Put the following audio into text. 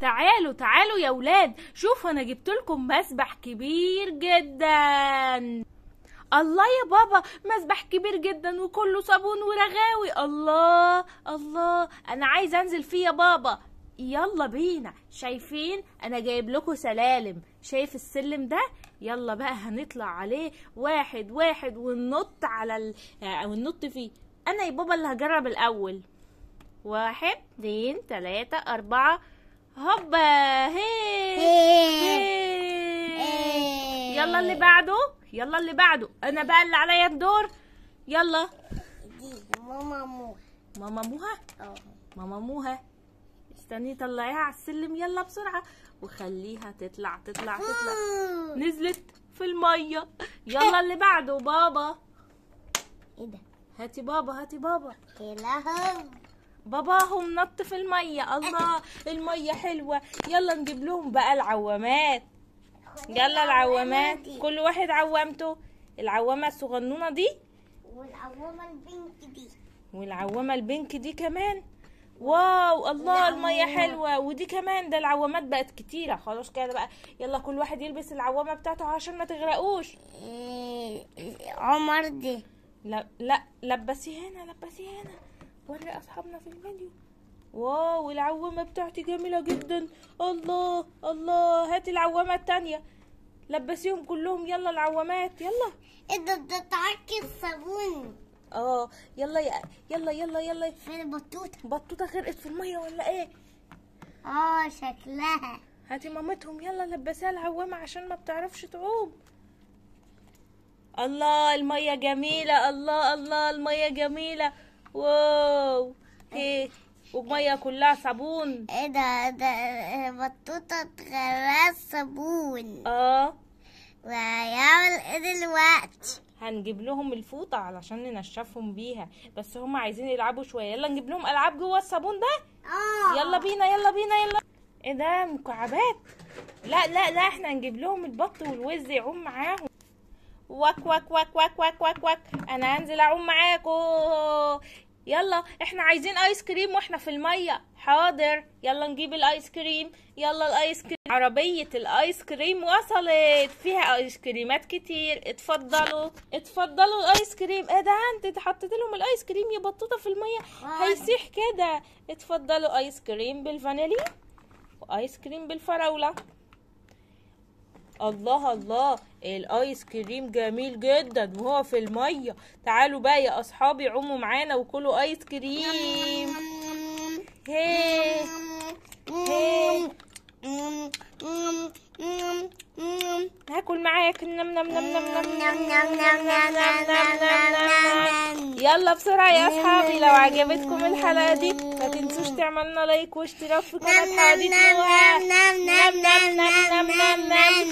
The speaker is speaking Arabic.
تعالوا تعالوا يا ولاد شوفوا انا جبت لكم مسبح كبير جدا الله يا بابا مسبح كبير جدا وكله صابون ورغاوي الله الله انا عايز انزل فيه يا بابا يلا بينا شايفين انا جايب لكم سلالم شايف السلم ده يلا بقى هنطلع عليه واحد واحد وننط على ال... آه، وننط فيه انا يا بابا اللي هجرب الاول واحد اتنين تلاتة اربعة هوبا هي يلا اللي بعده يلا اللي بعده انا بقى اللي عليا الدور يلا دي ماما موها ماما موها اه ماما موها استني طلعيها على السلم يلا بسرعه وخليها تطلع تطلع تطلع نزلت في الميه يلا اللي بعده بابا ايه ده هاتي بابا هاتي بابا يلا باباهم نط في الميه الله الميه حلوه يلا نجيب لهم بقى العوامات يلا العوامات كل واحد عوامته العوامه الصغنونه دي والعوامه البنك دي والعوامه البنك دي كمان واو الله الميه حلوه ودي كمان ده العوامات بقت كتيره خلاص كده بقى يلا كل واحد يلبس العوامه بتاعته عشان ما تغرقوش إيه، عمر دي لا لا لبسي هنا لبسي هنا وري اصحابنا في المنيو واو العوامة بتاعتي جميلة جدا الله الله هات العوامة التانية لبسيهم كلهم يلا العوامات يلا انت بتتعكي الصابون اه يلا يلا يلا يلا, يلا. فين البطوطة بطوطة غرقت في المية ولا ايه اه شكلها هاتي مامتهم يلا لبسيها العوامة عشان ما بتعرفش تعوم الله المية جميلة الله الله المية جميلة واو كيك وميه كلها صابون ايه ده ده بطوطه تغرس صابون اه وهيعمل ايه دلوقتي هنجيب لهم الفوطه علشان ننشفهم بيها بس هم عايزين يلعبوا شويه يلا نجيب لهم العاب جوه الصابون ده اه يلا بينا يلا بينا يلا ايه ده مكعبات لا لا لا احنا هنجيب لهم البط والوز يعوم معاهم واك واك واك واك واك واك واك انا هنزل اعوم معاكو يلا احنا عايزين ايس كريم واحنا في الميه حاضر يلا نجيب الايس كريم يلا الايس كريم عربية الايس كريم وصلت فيها ايس كريمات كتير اتفضلوا اتفضلوا الايس كريم ايه ده انت حطيت لهم الايس كريم يا بطوطة في المية آه. هيسيح كده اتفضلوا ايس كريم بالفانيلي وايس كريم بالفراولة الله الله الايس كريم جميل جدا وهو في الميه تعالوا بقى يا اصحابي عوموا معانا وكلوا ايس كريم هي هي هاكل معاك نم نم نم نم نم نم نم نم نم يلا بسرعة يا أصحابي لو عجبتكم الحلقة دي ما تنسوش تعملنا لايك واشتراك في قناة حواديت نم نم نم نم نم نم نم